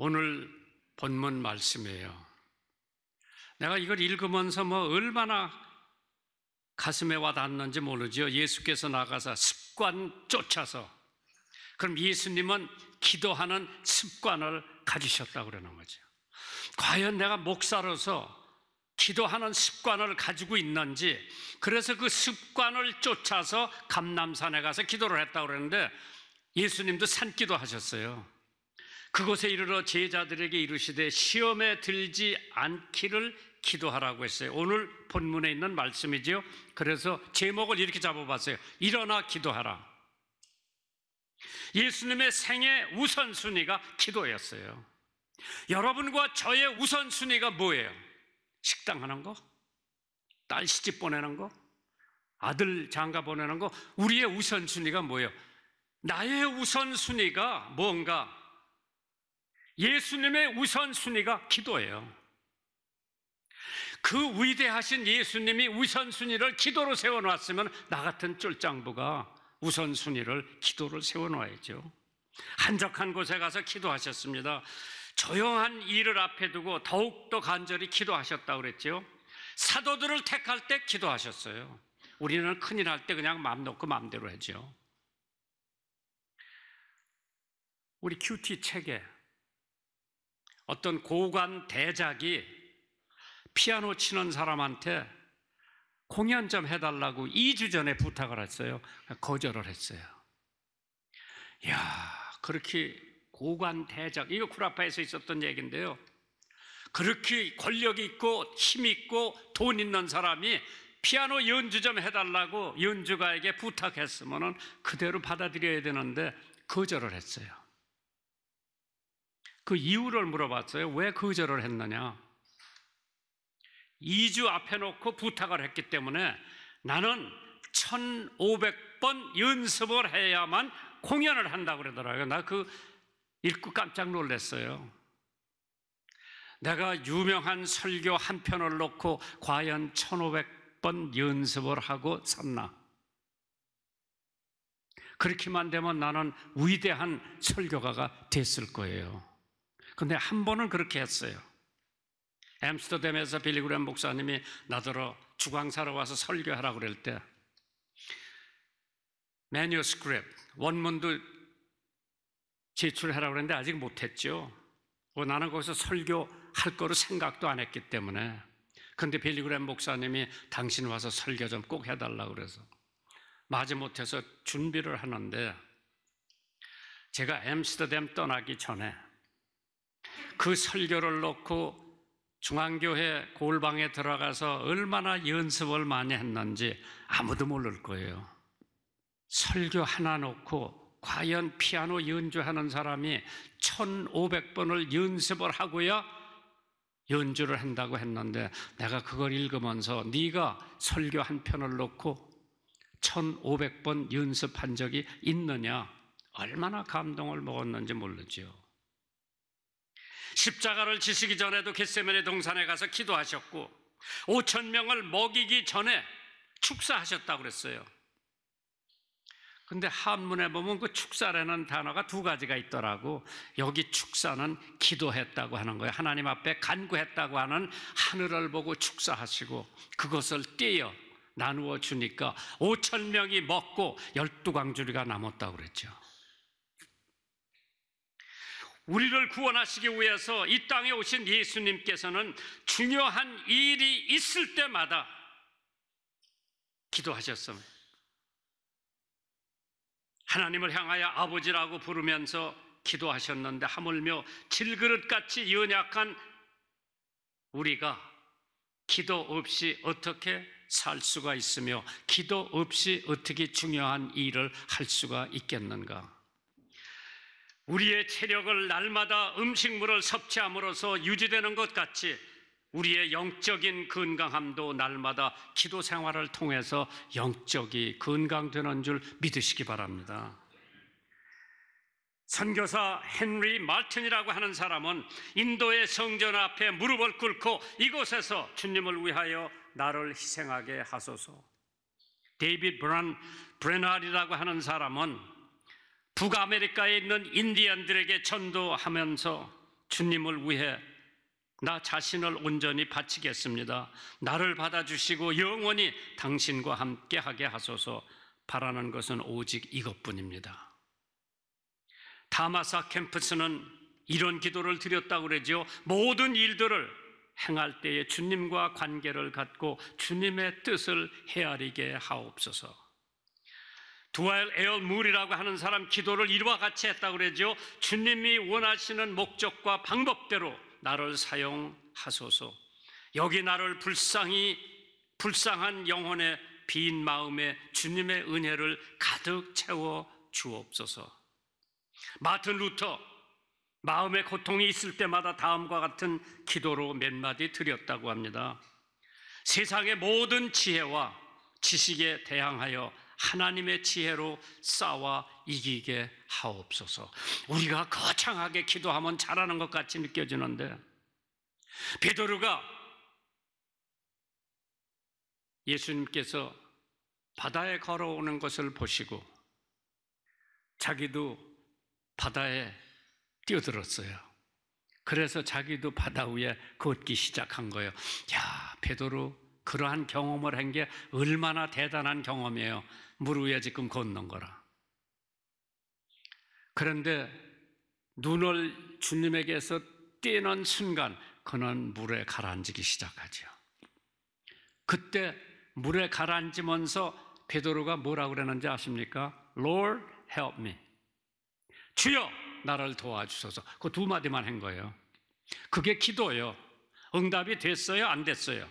오늘 본문 말씀이에요. 내가 이걸 읽으면서 뭐 얼마나 가슴에 와 닿는지 모르죠. 예수께서 나가서 습관 쫓아서. 그럼 예수님은 기도하는 습관을 가지셨다고 그러는 거죠. 과연 내가 목사로서 기도하는 습관을 가지고 있는지, 그래서 그 습관을 쫓아서 감남산에 가서 기도를 했다고 그러는데 예수님도 산기도 하셨어요. 그곳에 이르러 제자들에게 이르시되 시험에 들지 않기를 기도하라고 했어요. 오늘 본문에 있는 말씀이지요. 그래서 제목을 이렇게 잡아봤어요. 일어나 기도하라. 예수님의 생애 우선순위가 기도였어요. 여러분과 저의 우선순위가 뭐예요? 식당 하는 거? 딸 시집 보내는 거? 아들 장가 보내는 거? 우리의 우선순위가 뭐예요? 나의 우선순위가 뭔가 예수님의 우선순위가 기도예요. 그 위대하신 예수님이 우선순위를 기도로 세워놨으면 나 같은 쫄장부가 우선순위를 기도를 세워놔야죠. 한적한 곳에 가서 기도하셨습니다. 조용한 일을 앞에 두고 더욱더 간절히 기도하셨다 그랬죠. 사도들을 택할 때 기도하셨어요. 우리는 큰일 할 때 그냥 마음 놓고 마음대로 하죠. 우리 큐티 책에 어떤 고관 대작이 피아노 치는 사람한테 공연 좀 해달라고 2주 전에 부탁을 했어요. 거절을 했어요. 이야 그렇게 고관 대작, 이거 쿠라파에서 있었던 얘기인데요. 그렇게 권력 있고 힘 있고 돈 있는 사람이 피아노 연주 좀 해달라고 연주가에게 부탁했으면 그대로 받아들여야 되는데 거절을 했어요. 그 이유를 물어봤어요. 왜 거절을 그 했느냐? 2주 앞에 놓고 부탁을 했기 때문에 나는 1,500번 연습을 해야만 공연을 한다고 그러더라고요. 나 그 읽고 깜짝 놀랐어요. 내가 유명한 설교 한 편을 놓고 과연 1,500번 연습을 하고 삽나? 그렇게만 되면 나는 위대한 설교가가 됐을 거예요. 근데 한 번은 그렇게 했어요. 엠스터댐에서 빌리그램 목사님이 나더러 주광사로 와서 설교하라고 그럴 때 매뉴스크랩 원문도 제출하라고 그랬는데 아직 못했죠. 어, 나는 거기서 설교할 거로 생각도 안 했기 때문에 근데 빌리그램 목사님이 당신 와서 설교 좀 꼭 해달라 그래서 마지못해서 준비를 하는데 제가 엠스터댐 떠나기 전에 그 설교를 놓고 중앙교회 골방에 들어가서 얼마나 연습을 많이 했는지 아무도 모를 거예요. 설교 하나 놓고 과연 피아노 연주하는 사람이 1500번을 연습을 하고야 연주를 한다고 했는데 내가 그걸 읽으면서 네가 설교 한 편을 놓고 1500번 연습한 적이 있느냐 얼마나 감동을 먹었는지 모르죠. 십자가를 지시기 전에도 겟세메네 동산에 가서 기도하셨고 5천 명을 먹이기 전에 축사하셨다고 그랬어요. 근데 한문에 보면 그 축사라는 단어가 두 가지가 있더라고. 여기 축사는 기도했다고 하는 거예요. 하나님 앞에 간구했다고 하는 하늘을 보고 축사하시고 그것을 떼어 나누어 주니까 5천 명이 먹고 12광주리가 남았다고 그랬죠. 우리를 구원하시기 위해서 이 땅에 오신 예수님께서는 중요한 일이 있을 때마다 기도하셨습니다. 하나님을 향하여 아버지라고 부르면서 기도하셨는데 하물며 질그릇같이 연약한 우리가 기도 없이 어떻게 살 수가 있으며 기도 없이 어떻게 중요한 일을 할 수가 있겠는가? 우리의 체력을 날마다 음식물을 섭취함으로써 유지되는 것 같이 우리의 영적인 건강함도 날마다 기도 생활을 통해서 영적이 건강되는 줄 믿으시기 바랍니다. 선교사 헨리 말튼이라고 하는 사람은 인도의 성전 앞에 무릎을 꿇고 이곳에서 주님을 위하여 나를 희생하게 하소서. 데이빗 브란 브레날이라고 하는 사람은 북아메리카에 있는 인디언들에게 전도하면서 주님을 위해 나 자신을 온전히 바치겠습니다. 나를 받아주시고 영원히 당신과 함께하게 하소서 바라는 것은 오직 이것뿐입니다. 다마사 캠프스는 이런 기도를 드렸다고 그러지요. 모든 일들을 행할 때에 주님과 관계를 갖고 주님의 뜻을 헤아리게 하옵소서. 두알 에얼 물이라고 하는 사람 기도를 이와 같이 했다고 그러죠. 주님이 원하시는 목적과 방법대로 나를 사용하소서. 여기 나를 불쌍히 불쌍한 영혼의 빈 마음에 주님의 은혜를 가득 채워 주옵소서. 마튼 루터 마음의 고통이 있을 때마다 다음과 같은 기도로 몇 마디 드렸다고 합니다. 세상의 모든 지혜와 지식에 대항하여 하나님의 지혜로 싸워 이기게 하옵소서. 우리가 거창하게 기도하면 잘하는 것 같이 느껴지는데 베드로가 예수님께서 바다에 걸어오는 것을 보시고 자기도 바다에 뛰어들었어요. 그래서 자기도 바다 위에 걷기 시작한 거예요. 야, 베드로 그러한 경험을 한 게 얼마나 대단한 경험이에요. 물 위에 지금 걷는 거라. 그런데 눈을 주님에게서 떼는 순간 그는 물에 가라앉기 시작하죠 그때 물에 가라앉으면서 베드로가 뭐라고 그랬는지 아십니까? Lord help me. 주여 나를 도와주소서. 그 두 마디만 한 거예요. 그게 기도예요. 응답이 됐어요, 안 됐어요?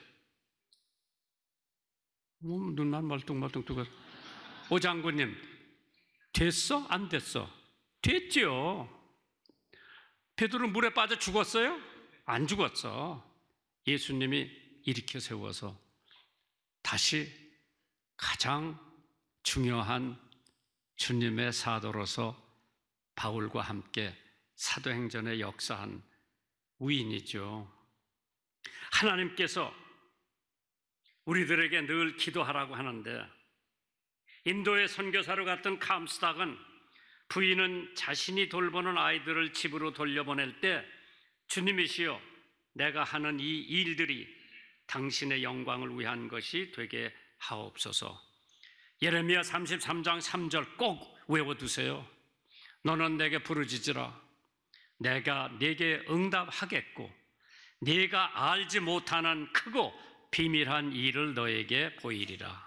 음, 눈만 멀뚱멀뚱 뜨고 오 장군님, 됐어? 안 됐어? 됐지요. 베드로 물에 빠져 죽었어요? 안 죽었어. 예수님이 일으켜 세워서 다시 가장 중요한 주님의 사도로서 바울과 함께 사도행전의 역사한 우인이죠. 하나님께서 우리들에게 늘 기도하라고 하는데 인도에 선교사로 갔던 캄스닥은 부인은 자신이 돌보는 아이들을 집으로 돌려보낼 때 주님이시여 내가 하는 이 일들이 당신의 영광을 위한 것이 되게 하옵소서. 예레미야 33장 3절 꼭 외워두세요. 너는 내게 부르짖으라. 내가 네게 응답하겠고 네가 알지 못하는 크고 비밀한 일을 너에게 보이리라.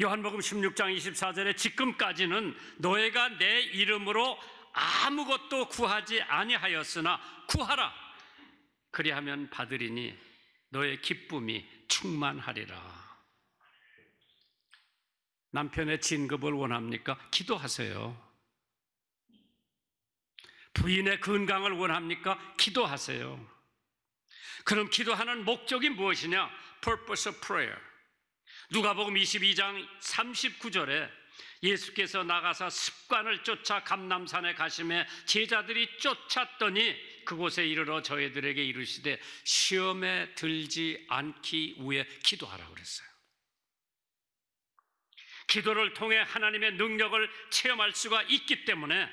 요한복음 16장 24절에 지금까지는 너희가 내 이름으로 아무것도 구하지 아니하였으나 구하라 그리하면 받으리니 너의 기쁨이 충만하리라 남편의 진급을 원합니까? 기도하세요 부인의 건강을 원합니까? 기도하세요 그럼 기도하는 목적이 무엇이냐? Purpose of prayer 누가복음 22장 39절에 예수께서 나가서 습관을 쫓아 감남산에 가심에 제자들이 쫓았더니 그곳에 이르러 저희들에게 이르시되 시험에 들지 않기 위해 기도하라 그랬어요. 기도를 통해 하나님의 능력을 체험할 수가 있기 때문에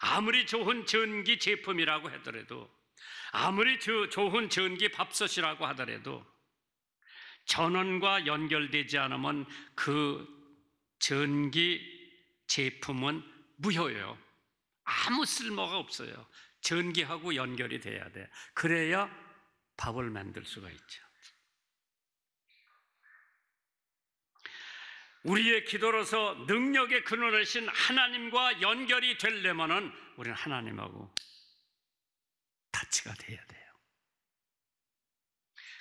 아무리 좋은 전기 제품이라고 하더라도 아무리 좋은 전기 밥솥이라고 하더라도 전원과 연결되지 않으면 그 전기 제품은 무효예요. 아무 쓸모가 없어요. 전기하고 연결이 돼야 돼. 그래야 밥을 만들 수가 있죠. 우리의 기도로서 능력의 근원하신 하나님과 연결이 되려면 우리는 하나님하고 다치가 돼야 돼.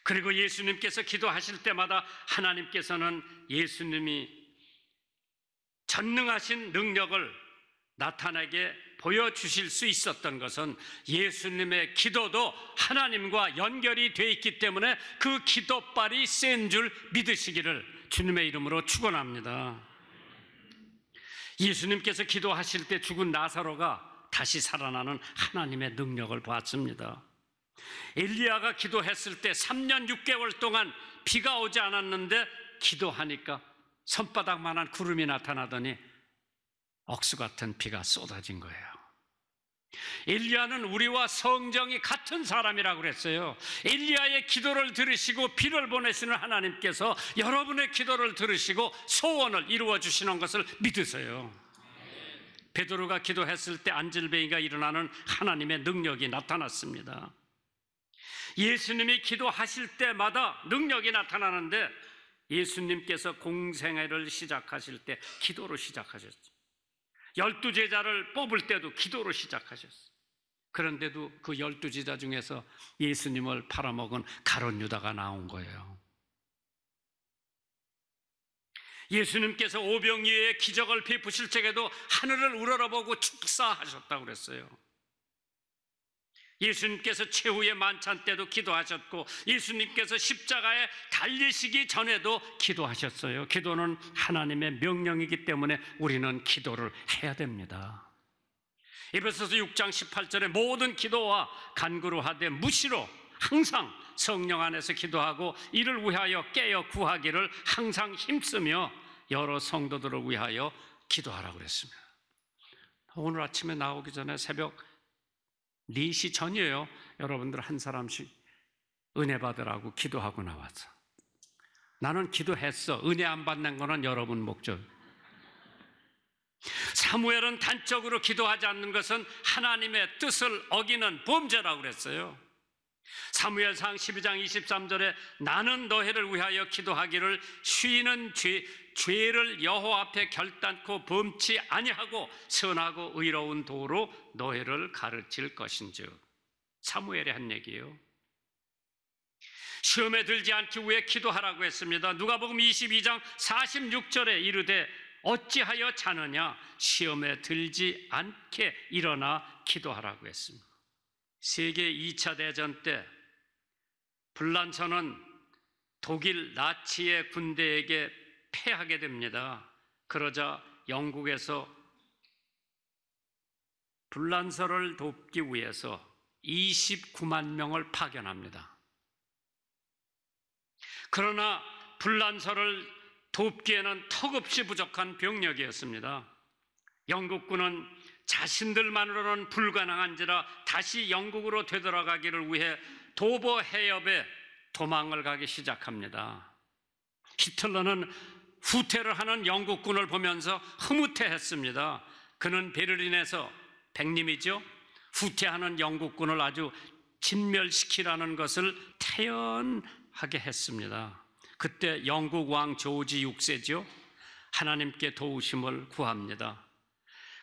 그리고 예수님께서 기도하실 때마다 하나님께서는 예수님이 전능하신 능력을 나타나게 보여주실 수 있었던 것은 예수님의 기도도 하나님과 연결이 돼 있기 때문에 그 기도빨이 센 줄 믿으시기를 주님의 이름으로 축원합니다. 예수님께서 기도하실 때 죽은 나사로가 다시 살아나는 하나님의 능력을 보았습니다. 엘리야가 기도했을 때 3년 6개월 동안 비가 오지 않았는데 기도하니까 손바닥만한 구름이 나타나더니 억수 같은 비가 쏟아진 거예요. 엘리야는 우리와 성정이 같은 사람이라고 그랬어요. 엘리야의 기도를 들으시고 비를 보내시는 하나님께서 여러분의 기도를 들으시고 소원을 이루어 주시는 것을 믿으세요. 베드로가 기도했을 때 안질뱅이가 일어나는 하나님의 능력이 나타났습니다. 예수님이 기도하실 때마다 능력이 나타나는데 예수님께서 공생애를 시작하실 때 기도로 시작하셨죠. 열두 제자를 뽑을 때도 기도로 시작하셨어요. 그런데도 그 열두 제자 중에서 예수님을 팔아먹은 가론 유다가 나온 거예요. 예수님께서 오병이의 기적을 베푸실 적에도 하늘을 우러러보고 축사하셨다고 그랬어요. 예수님께서 최후의 만찬 때도 기도하셨고 예수님께서 십자가에 달리시기 전에도 기도하셨어요. 기도는 하나님의 명령이기 때문에 우리는 기도를 해야 됩니다. 에베소서 6장 18절에 모든 기도와 간구로 하되 무시로 항상 성령 안에서 기도하고 이를 위하여 깨어 구하기를 항상 힘쓰며 여러 성도들을 위하여 기도하라 그랬습니다. 오늘 아침에 나오기 전에 새벽 4시 전이에요. 여러분들 한 사람씩 은혜 받으라고 기도하고 나왔어. 나는 기도했어. 은혜 안 받는 거는 여러분 목적. 사무엘은 단적으로 기도하지 않는 것은 하나님의 뜻을 어기는 범죄라고 그랬어요. 사무엘상 12장 23절에 나는 너희를 위하여 기도하기를 쉬는 죄 죄를 여호 앞에 결단코 범치 아니하고 선하고 의로운 도로 너희를 가르칠 것인즉 사무엘이한 얘기예요. 시험에 들지 않기 위해 기도하라고 했습니다. 누가복음 22장 46절에 이르되 어찌하여 자느냐 시험에 들지 않게 일어나 기도하라고 했습니다. 세계 2차 대전 때 불란서는 독일 나치의 군대에게 패하게 됩니다. 그러자 영국에서 불란서를 돕기 위해서 29만 명을 파견합니다. 그러나 불란서를 돕기에는 턱없이 부족한 병력이었습니다. 영국군은 자신들만으로는 불가능한지라 다시 영국으로 되돌아가기를 위해 도보 해협에 도망을 가기 시작합니다. 히틀러는 후퇴를 하는 영국군을 보면서 흐뭇해했습니다. 그는 베를린에서 백님이죠 후퇴하는 영국군을 아주 진멸시키라는 것을 태연하게 했습니다. 그때 영국 왕 조지 6세죠. 하나님께 도우심을 구합니다.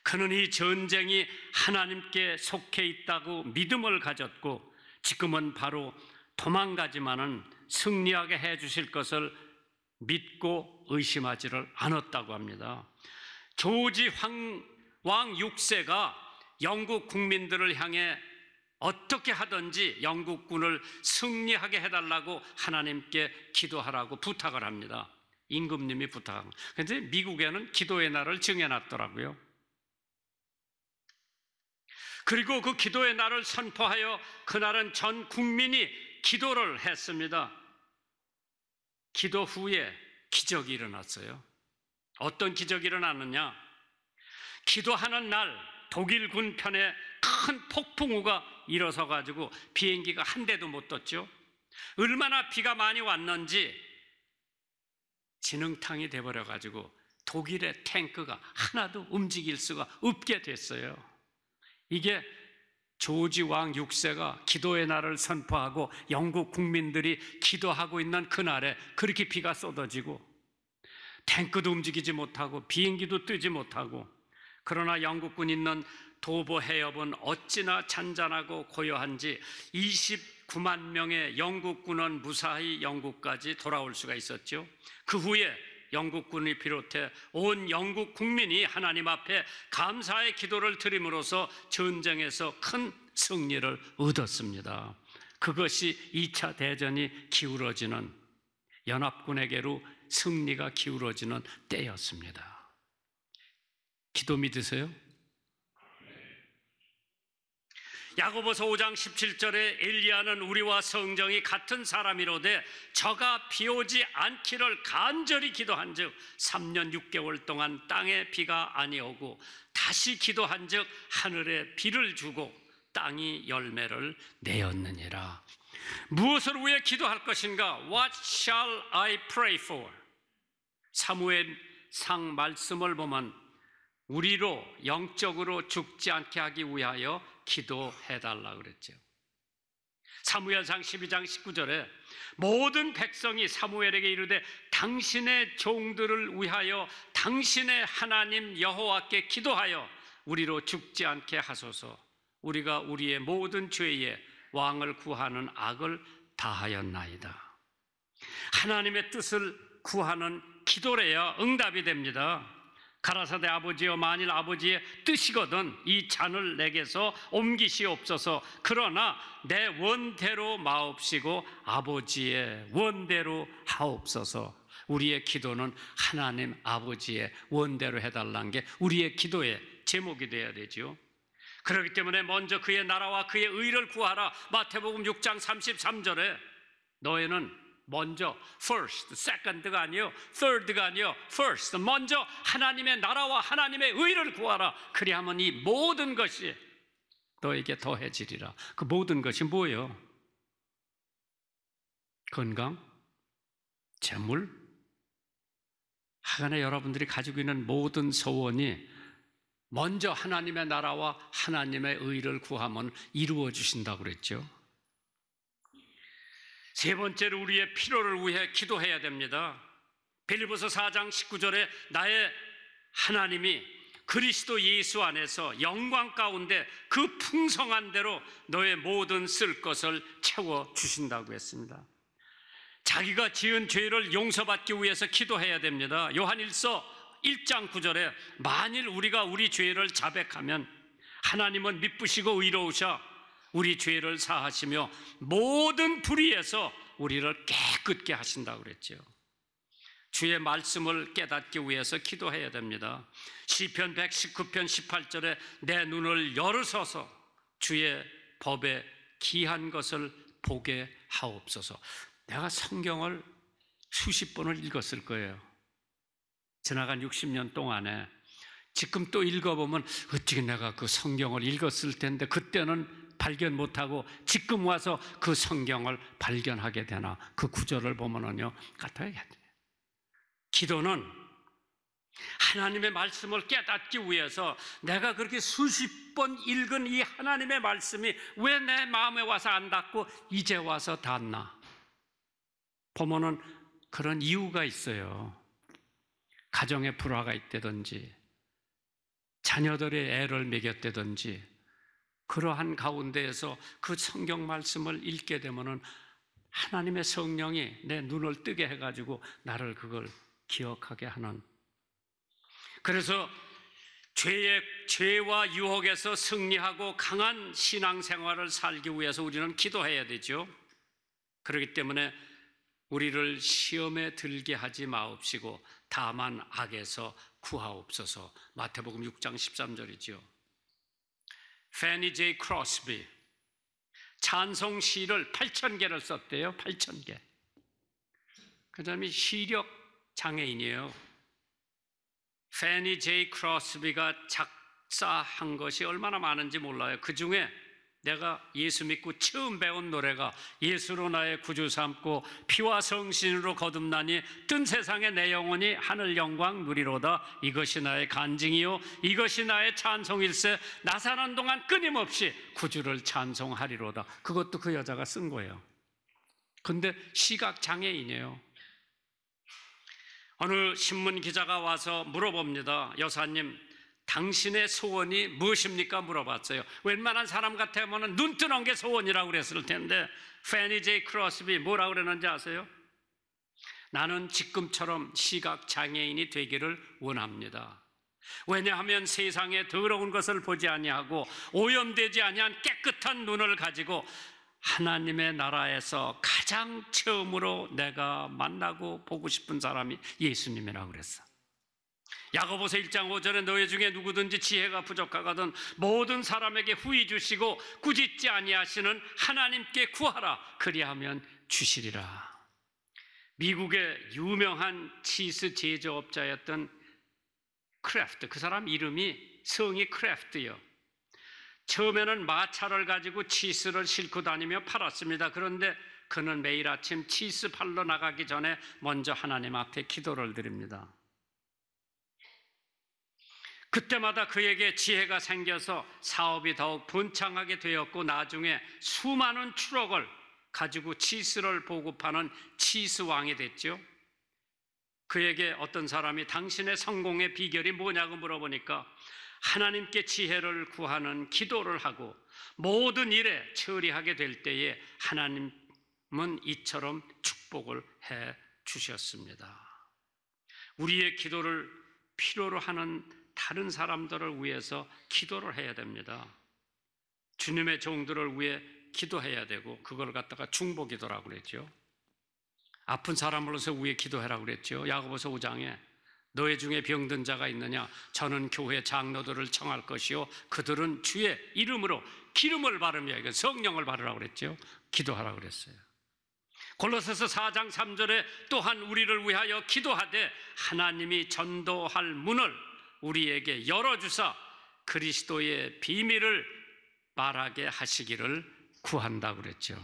그는 이 전쟁이 하나님께 속해 있다고 믿음을 가졌고 지금은 바로 도망가지만은 승리하게 해 주실 것을 믿고 의심하지를 않았다고 합니다. 조지 황, 왕 6세가 영국 국민들을 향해 어떻게 하든지 영국군을 승리하게 해달라고 하나님께 기도하라고 부탁을 합니다. 임금님이 부탁한. 근데 미국에는 기도의 날을 정해놨더라고요. 그리고 그 기도의 날을 선포하여 그날은 전 국민이 기도를 했습니다. 기도 후에 기적이 일어났어요. 어떤 기적이 일어났느냐? 기도하는 날 독일 군편에 큰 폭풍우가 일어서 가지고 비행기가 한 대도 못 떴죠. 얼마나 비가 많이 왔는지 진흥탕이 돼버려 가지고 독일의 탱크가 하나도 움직일 수가 없게 됐어요. 이게 조지 왕 6세가 기도의 날을 선포하고 영국 국민들이 기도하고 있는 그날에 그렇게 비가 쏟아지고 탱크도 움직이지 못하고 비행기도 뜨지 못하고 그러나 영국군 있는 도보 해협은 어찌나 잔잔하고 고요한지 29만 명의 영국군은 무사히 영국까지 돌아올 수가 있었죠. 그 후에 영국군이 비롯해 온 영국 국민이 하나님 앞에 감사의 기도를 드림으로써 전쟁에서 큰 승리를 얻었습니다. 그것이 2차 대전이 기울어지는 연합군에게로 승리가 기울어지는 때였습니다. 기도 믿으세요? 야고보서 5장 17절에 엘리야는 우리와 성정이 같은 사람이로되 저가 비오지 않기를 간절히 기도한즉 3년 6개월 동안 땅에 비가 아니오고 다시 기도한즉 하늘에 비를 주고 땅이 열매를 내었느니라. 무엇을 위해 기도할 것인가? What shall I pray for? 사무엘상 말씀을 보면 우리로 영적으로 죽지 않게 하기 위하여 기도해 달라 그랬죠. 사무엘상 12장 19절에 모든 백성이 사무엘에게 이르되 당신의 종들을 위하여 당신의 하나님 여호와께 기도하여 우리로 죽지 않게 하소서. 우리가 우리의 모든 죄에 왕을 구하는 악을 다하였나이다. 하나님의 뜻을 구하는 기도래야 응답이 됩니다. 가라사대 아버지여 만일 아버지의 뜻이거든 이 잔을 내게서 옮기시옵소서 그러나 내 원대로 마옵시고 아버지의 원대로 하옵소서 우리의 기도는 하나님 아버지의 원대로 해달라는 게 우리의 기도의 제목이 되어야 되지요 그렇기 때문에 먼저 그의 나라와 그의 의를 구하라 마태복음 6장 33절에 너희는 먼저 first, second가 아니요 third가 아니요 first 먼저 하나님의 나라와 하나님의 의를 구하라 그리하면 이 모든 것이 너에게 더해지리라 그 모든 것이 뭐예요? 건강, 재물 하간에 여러분들이 가지고 있는 모든 소원이 먼저 하나님의 나라와 하나님의 의를 구하면 이루어 주신다고 그랬죠 세 번째로 우리의 필요를 위해 기도해야 됩니다. 빌리보서 4장 19절에 나의 하나님이 그리스도 예수 안에서 영광 가운데 그 풍성한 대로 너의 모든 쓸 것을 채워 주신다고 했습니다. 자기가 지은 죄를 용서받기 위해서 기도해야 됩니다. 요한일서 1장 9절에 만일 우리가 우리 죄를 자백하면 하나님은 미쁘시고 의로우셔 우리 죄를 사하시며 모든 불의에서 우리를 깨끗게 하신다 그랬죠. 주의 말씀을 깨닫기 위해서 기도해야 됩니다. 시편 119편 18절에 내 눈을 열으소서 주의 법에 기한 것을 보게 하옵소서. 내가 성경을 수십 번을 읽었을 거예요. 지나간 60년 동안에 지금 또 읽어보면 어떻 내가 그 성경을 읽었을 텐데 그때는 발견 못하고 지금 와서 그 성경을 발견하게 되나 그 구절을 보면은요 같아요. 기도는 하나님의 말씀을 깨닫기 위해서 내가 그렇게 수십 번 읽은 이 하나님의 말씀이 왜 내 마음에 와서 안 닿고 이제 와서 닿나? 보면은 그런 이유가 있어요. 가정에 불화가 있다든지 자녀들의 애를 먹였다든지 그러한 가운데에서 그 성경 말씀을 읽게 되면은 하나님의 성령이 내 눈을 뜨게 해가지고 나를 그걸 기억하게 하는. 그래서 죄의, 죄와 유혹에서 승리하고 강한 신앙생활을 살기 위해서 우리는 기도해야 되죠. 그렇기 때문에 우리를 시험에 들게 하지 마옵시고 다만 악에서 구하옵소서. 마태복음 6장 13절이지요. 페니 제이 크로스비 찬송 시를 8 0 0 0 개를 썼대요. 8 0 0 0 개. 그 사람이 시력 장애인이에요. 페니 제이 크로스비가 작사한 것이 얼마나 많은지 몰라요. 그 중에 내가 예수 믿고 처음 배운 노래가 예수로 나의 구주 삼고 피와 성신으로 거듭나니 뜬 세상에 내 영혼이 하늘 영광 누리로다 이것이 나의 간증이요 이것이 나의 찬송일세 나 사는 동안 끊임없이 구주를 찬송하리로다 그것도 그 여자가 쓴 거예요 근데 시각 장애인이에요 어느 신문 기자가 와서 물어봅니다 여사님 당신의 소원이 무엇입니까? 물어봤어요. 웬만한 사람 같으면 눈 뜨는 게 소원이라고 그랬을 텐데, 페니 제이 크로스비 뭐라고 그랬는지 아세요? 나는 지금처럼 시각장애인이 되기를 원합니다. 왜냐하면 세상의 더러운 것을 보지 아니하고 오염되지 아니한 깨끗한 눈을 가지고 하나님의 나라에서 가장 처음으로 내가 만나고 보고 싶은 사람이 예수님이라고 그랬어. 야고보서 1장 5절에 너희 중에 누구든지 지혜가 부족하거든 모든 사람에게 후이 주시고 꾸짖지 아니하시는 하나님께 구하라 그리하면 주시리라. 미국의 유명한 치즈 제조업자였던 크래프트 그 사람 이름이 성이 크래프트요. 처음에는 마차를 가지고 치즈를 싣고 다니며 팔았습니다. 그런데 그는 매일 아침 치즈 팔러 나가기 전에 먼저 하나님 앞에 기도를 드립니다. 그때마다 그에게 지혜가 생겨서 사업이 더욱 번창하게 되었고 나중에 수많은 추억을 가지고 치수를 보급하는 치수 왕이 됐죠. 그에게 어떤 사람이 당신의 성공의 비결이 뭐냐고 물어보니까 하나님께 지혜를 구하는 기도를 하고 모든 일에 처리하게 될 때에 하나님은 이처럼 축복을 해 주셨습니다. 우리의 기도를 필요로 하는 다른 사람들을 위해서 기도를 해야 됩니다. 주님의 종들을 위해 기도해야 되고 그걸 갖다가 중보기도라고 그랬죠. 아픈 사람으로서 위에 기도해라 그랬죠. 야고보서 5장에 너희 중에 병든 자가 있느냐 저는 교회 장로들을 청할 것이요 그들은 주의 이름으로 기름을 바르며 이건 성령을 바르라고 그랬죠. 기도하라 그랬어요. 골로새서 4장 3절에 또한 우리를 위하여 기도하되 하나님이 전도할 문을 우리에게 열어주사 그리스도의 비밀을 말하게 하시기를 구한다 그랬죠.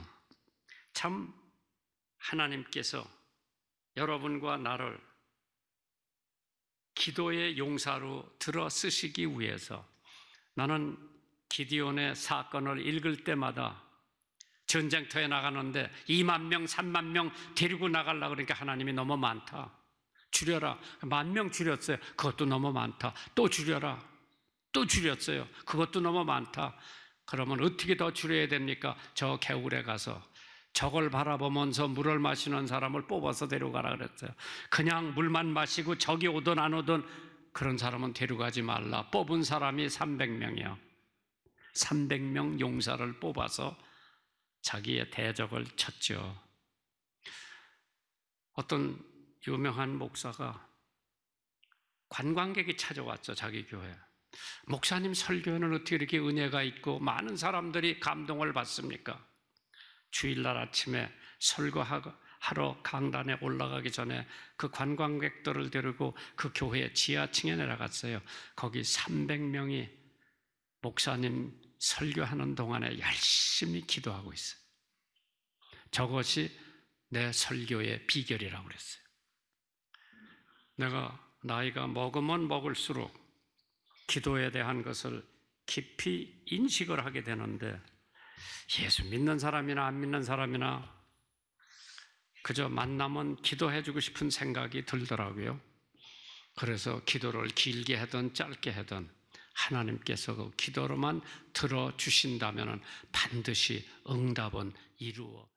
참 하나님께서 여러분과 나를 기도의 용사로 들어 쓰시기 위해서 나는 기디온의 사건을 읽을 때마다 전쟁터에 나가는데 2만 명, 3만 명 데리고 나가려 그러니까 하나님이 너무 많다. 줄여라. 만 명 줄였어요. 그것도 너무 많다. 또 줄여라. 또 줄였어요. 그것도 너무 많다. 그러면 어떻게 더 줄여야 됩니까? 저 개울에 가서 저걸 바라보면서 물을 마시는 사람을 뽑아서 데려가라 그랬어요. 그냥 물만 마시고 저기 오든 안 오든 그런 사람은 데려가지 말라. 뽑은 사람이 3 0 0명이야 300명 용사를 뽑아서 자기의 대적을 쳤죠. 어떤 유명한 목사가 관광객이 찾아왔죠, 자기 교회. 목사님 설교는 어떻게 이렇게 은혜가 있고 많은 사람들이 감동을 받습니까? 주일날 아침에 설교하러 강단에 올라가기 전에 그 관광객들을 데리고 그 교회 지하층에 내려갔어요. 거기 300명이 목사님 설교하는 동안에 열심히 기도하고 있어요. 저것이 내 설교의 비결이라고 그랬어요. 내가 나이가 먹으면 먹을수록 기도에 대한 것을 깊이 인식을 하게 되는데 예수 믿는 사람이나 안 믿는 사람이나 그저 만나면 기도해주고 싶은 생각이 들더라고요. 그래서 기도를 길게 하든 짧게 하든 하나님께서 그 기도로만 들어주신다면 반드시 응답은 이루어